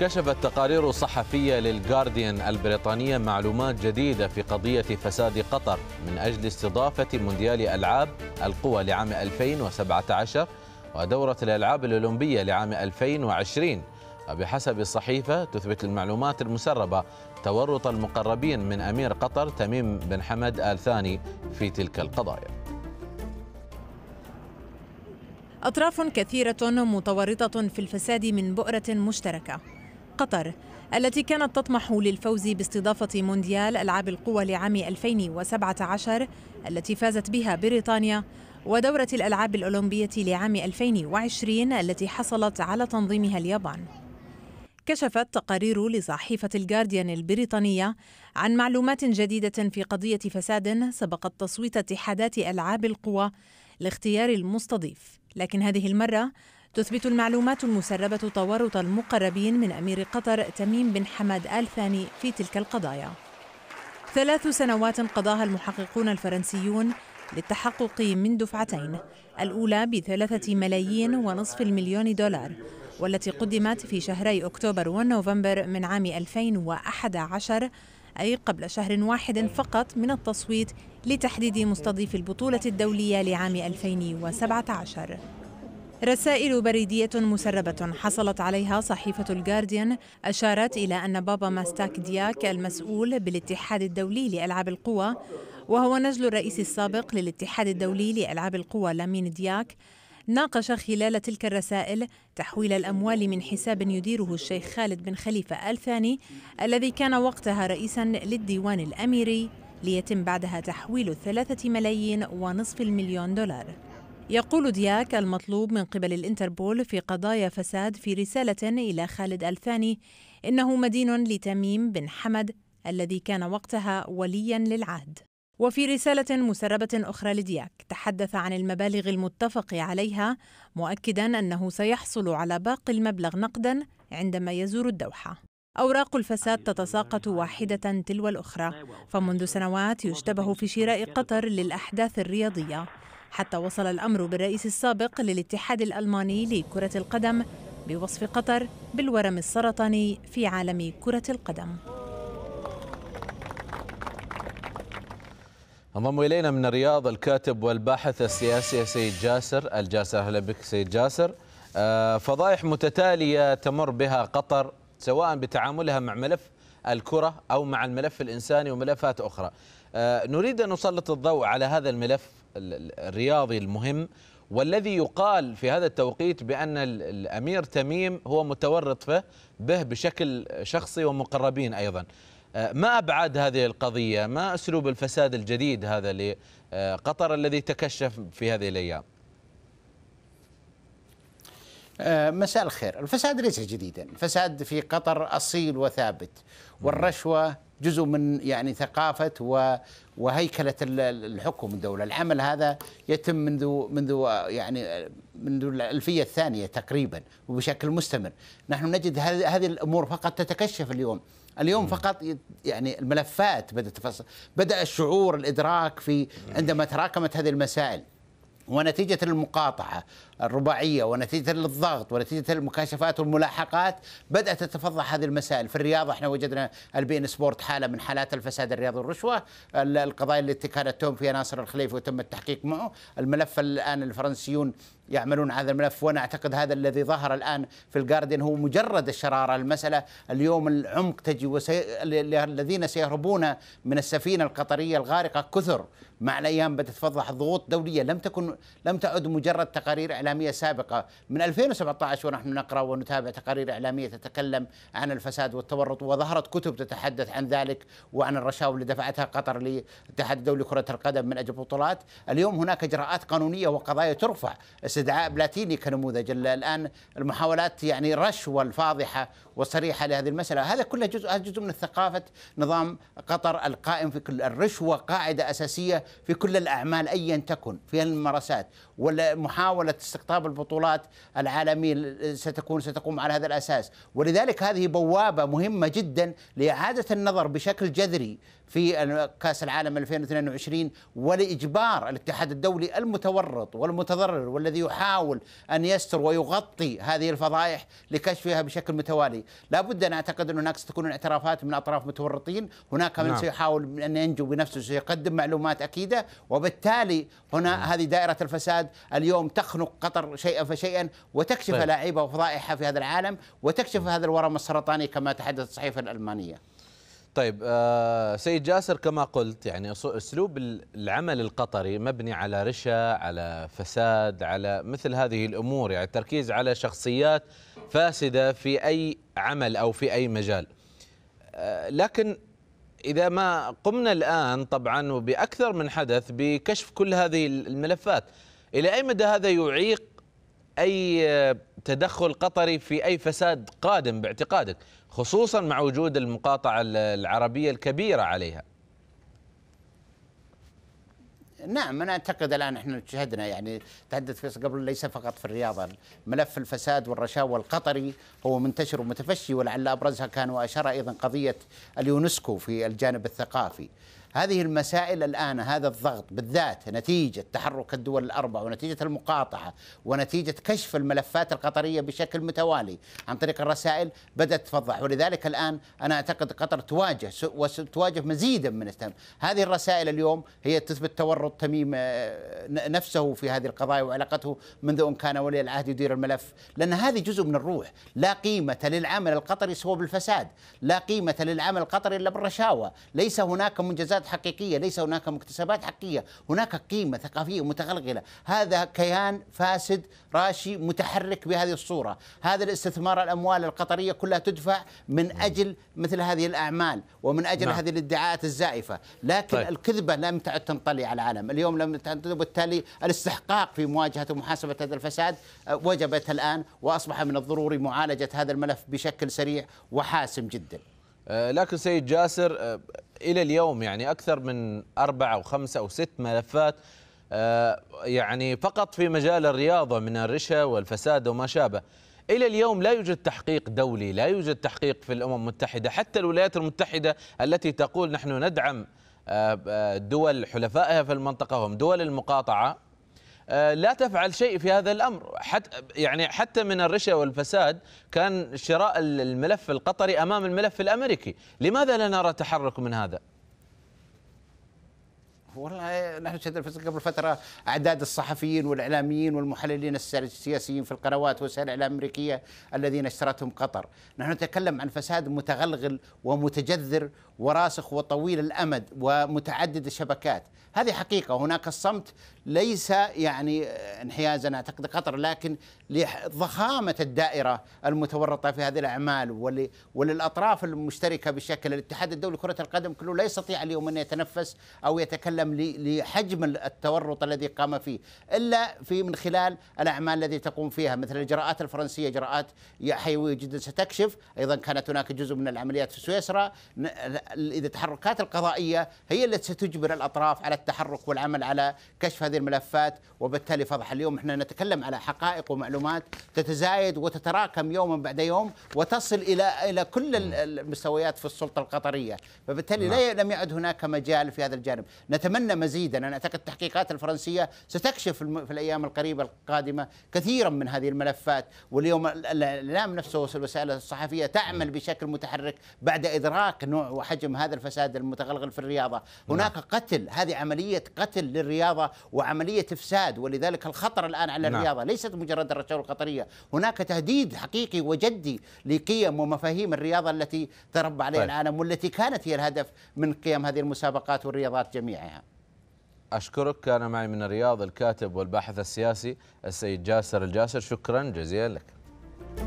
كشفت تقارير صحفية للجارديان البريطانية معلومات جديدة في قضية فساد قطر من أجل استضافة مونديال ألعاب القوى لعام 2017 ودورة الألعاب الأولمبية لعام 2020 وبحسب الصحيفة تثبت المعلومات المسربة تورط المقربين من أمير قطر تميم بن حمد آل ثاني في تلك القضايا أطراف كثيرة متورطة في الفساد من بؤرة مشتركة قطر التي كانت تطمح للفوز باستضافة مونديال ألعاب القوى لعام 2017 التي فازت بها بريطانيا ودورة الألعاب الأولمبية لعام 2020 التي حصلت على تنظيمها اليابان كشفت تقارير لصحيفة الجارديان البريطانية عن معلومات جديدة في قضية فساد سبقت تصويت اتحادات ألعاب القوى لاختيار المستضيف لكن هذه المرة تثبت المعلومات المسربة تورط المقربين من أمير قطر تميم بن حمد آل ثاني في تلك القضايا ثلاث سنوات قضاها المحققون الفرنسيون للتحقق من دفعتين الأولى بثلاثة ملايين ونصف المليون دولار والتي قدمت في شهري أكتوبر ونوفمبر من عام 2011 أي قبل شهر واحد فقط من التصويت لتحديد مستضيف البطولة الدولية لعام 2017 رسائل بريدية مسربة حصلت عليها صحيفة الجارديان أشارت إلى أن بابا ماستاك دياك المسؤول بالاتحاد الدولي لألعاب القوى وهو نجل الرئيس السابق للاتحاد الدولي لألعاب القوى لامين دياك ناقش خلال تلك الرسائل تحويل الأموال من حساب يديره الشيخ خالد بن خليفة آل ثاني الذي كان وقتها رئيسا للديوان الأميري ليتم بعدها تحويل الثلاثة ملايين ونصف المليون دولار يقول دياك المطلوب من قبل الانتربول في قضايا فساد في رسالة إلى خالد الثاني إنه مدين لتميم بن حمد الذي كان وقتها وليا للعهد وفي رسالة مسربة أخرى لدياك تحدث عن المبالغ المتفق عليها مؤكدا أنه سيحصل على باقي المبلغ نقدا عندما يزور الدوحة أوراق الفساد تتساقط واحدة تلو الأخرى فمنذ سنوات يشتبه في شراء قطر للأحداث الرياضية حتى وصل الأمر بالرئيس السابق للاتحاد الألماني لكرة القدم بوصف قطر بالورم السرطاني في عالم كرة القدم انضم الينا من الرياض الكاتب والباحث السياسي سيد جاسر الجاسر اهلا بك سيد جاسر آه، فضائح متتاليه تمر بها قطر سواء بتعاملها مع ملف الكره او مع الملف الانساني وملفات اخرى آه، نريد ان نسلط الضوء على هذا الملف الرياضي المهم والذي يقال في هذا التوقيت بأن الأمير تميم هو متورط به بشكل شخصي ومقربين أيضا آه، ما أبعاد هذه القضية ما أسلوب الفساد الجديد هذا لقطر الذي تكشف في هذه الأيام آه، مساء الخير الفساد ليس جديدا الفساد في قطر أصيل وثابت والرشوة جزء من يعني ثقافه وهيكله الحكم الدوله، العمل هذا يتم منذ منذ يعني منذ الالفيه الثانيه تقريبا وبشكل مستمر، نحن نجد هذه الامور فقط تتكشف اليوم، اليوم فقط يعني الملفات بدات تفصل، بدا الشعور الادراك في عندما تراكمت هذه المسائل ونتيجة المقاطعة الرباعية ونتيجة الضغط ونتيجة المكاشفات والملاحقات بدأت تتفضح هذه المسائل في الرياضة احنا وجدنا البين سبورت حالة من حالات الفساد الرياضي والرشوة القضايا التي كانت توم فيها ناصر الخليفي وتم التحقيق معه الملف الآن الفرنسيون يعملون على هذا الملف وانا اعتقد هذا الذي ظهر الان في الجارديان هو مجرد الشراره المساله اليوم العمق تجي وسي... الذين سيهربون من السفينه القطريه الغارقه كثر مع الايام بدات تتفضح ضغوط دوليه لم تكن لم تعد مجرد تقارير اعلاميه سابقه من 2017 ونحن نقرا ونتابع تقارير اعلاميه تتكلم عن الفساد والتورط وظهرت كتب تتحدث عن ذلك وعن الرشاوى اللي دفعتها قطر للاتحاد الدولي كره القدم من اجل بطولات اليوم هناك اجراءات قانونيه وقضايا ترفع استدعاء بلاتيني كنموذج الان المحاولات يعني رشوه الفاضحه وصريحه لهذه المساله هذا كله جزء هذا جزء من ثقافه نظام قطر القائم في كل الرشوه قاعده اساسيه في كل الاعمال ايا تكن في الممارسات ومحاوله استقطاب البطولات العالميه ستكون ستقوم على هذا الاساس ولذلك هذه بوابه مهمه جدا لاعاده النظر بشكل جذري في كاس العالم 2022 ولاجبار الاتحاد الدولي المتورط والمتضرر والذي يحاول ان يستر ويغطي هذه الفضائح لكشفها بشكل متوالي، لابد ان اعتقد ان هناك ستكون اعترافات من اطراف متورطين، هناك من نعم. سيحاول ان ينجو بنفسه سيقدم معلومات اكيده، وبالتالي هنا نعم. هذه دائره الفساد اليوم تخنق قطر شيئا فشيئا وتكشف طيب. لاعبها وفضائحها في هذا العالم وتكشف نعم. هذا الورم السرطاني كما تحدث الصحيفه الالمانيه. طيب آه سيد جاسر كما قلت يعني اسلوب العمل القطري مبني على رشا على فساد على مثل هذه الامور يعني التركيز على شخصيات فاسده في اي عمل او في اي مجال آه لكن اذا ما قمنا الان طبعا وباكثر من حدث بكشف كل هذه الملفات الى اي مدى هذا يعيق اي تدخل قطري في اي فساد قادم باعتقادك خصوصا مع وجود المقاطعه العربيه الكبيره عليها نعم انا اعتقد الان احنا شهدنا يعني تحدث فيصل قبل ليس فقط في الرياضه ملف الفساد والرشاوى القطري هو منتشر ومتفشي ولعل ابرزها كان واشار ايضا قضيه اليونسكو في الجانب الثقافي هذه المسائل الآن هذا الضغط بالذات نتيجة تحرك الدول الأربع ونتيجة المقاطعة ونتيجة كشف الملفات القطرية بشكل متوالي عن طريق الرسائل بدأت تفضح ولذلك الآن أنا أعتقد قطر تواجه وستواجه مزيدا من التم هذه الرسائل اليوم هي تثبت تورط تميم آه، نفسه في هذه القضايا وعلاقته منذ أن كان ولي العهد يدير الملف لأن هذه جزء من الروح لا قيمة للعمل القطري سوى بالفساد لا قيمة للعمل القطري إلا بالرشاوى ليس هناك منجزات مكتسبات حقيقية ليس هناك مكتسبات حقيقية هناك قيمة ثقافية متغلغلة هذا كيان فاسد راشي متحرك بهذه الصورة هذا الاستثمار الأموال القطرية كلها تدفع من نعم. أجل مثل هذه الأعمال ومن أجل نعم. هذه الادعاءات الزائفة لكن طيب. الكذبة لم تعد تنطلي على العالم اليوم لم تعد وبالتالي الاستحقاق في مواجهة ومحاسبة هذا الفساد آه، وجبت الآن وأصبح من الضروري معالجة هذا الملف بشكل سريع وحاسم جدا آه، لكن سيد جاسر آه، الى اليوم يعني اكثر من اربع او خمسه او ست ملفات آه، يعني فقط في مجال الرياضه من الرشا والفساد وما شابه الى اليوم لا يوجد تحقيق دولي، لا يوجد تحقيق في الامم المتحده، حتى الولايات المتحده التي تقول نحن ندعم آه، آه، دول حلفائها في المنطقه هم دول المقاطعه آه، لا تفعل شيء في هذا الامر حتى يعني حتى من الرشا والفساد كان شراء الملف القطري امام الملف الامريكي لماذا لا نرى تحرك من هذا والله نحن شهدنا قبل فتره اعداد الصحفيين والاعلاميين والمحللين السياسيين في القنوات وسائل الاعلام الامريكيه الذين اشترتهم قطر، نحن نتكلم عن فساد متغلغل ومتجذر وراسخ وطويل الامد ومتعدد الشبكات، هذه حقيقه هناك الصمت ليس يعني انحيازا اعتقد قطر لكن لضخامه الدائره المتورطه في هذه الاعمال وللاطراف المشتركه بشكل الاتحاد الدولي كره القدم كله لا يستطيع اليوم ان يتنفس او يتكلم لحجم التورط الذي قام فيه الا في من خلال الاعمال التي تقوم فيها مثل الاجراءات الفرنسيه اجراءات حيويه جدا ستكشف ايضا كانت هناك جزء من العمليات في سويسرا اذا التحركات القضائيه هي التي ستجبر الاطراف على التحرك والعمل على كشف هذه هذه الملفات وبالتالي فضح اليوم احنا نتكلم على حقائق ومعلومات تتزايد وتتراكم يوما بعد يوم وتصل الى الى كل المستويات في السلطه القطريه فبالتالي نعم. لا لم يعد هناك مجال في هذا الجانب نتمنى مزيدا انا اعتقد التحقيقات الفرنسيه ستكشف في الايام القريبه القادمه كثيرا من هذه الملفات واليوم الاعلام نفسه والوسائل الصحفيه تعمل بشكل متحرك بعد ادراك نوع وحجم هذا الفساد المتغلغل في الرياضه هناك نعم. قتل هذه عمليه قتل للرياضه عملية إفساد ولذلك الخطر الآن على نعم. الرياضة نعم. ليست مجرد الرشاوى القطرية هناك تهديد حقيقي وجدي لقيم ومفاهيم الرياضة التي تربى عليها طيب. العالم والتي كانت هي الهدف من قيام هذه المسابقات والرياضات جميعها أشكرك كان معي من الرياض الكاتب والباحث السياسي السيد جاسر الجاسر شكرا جزيلا لك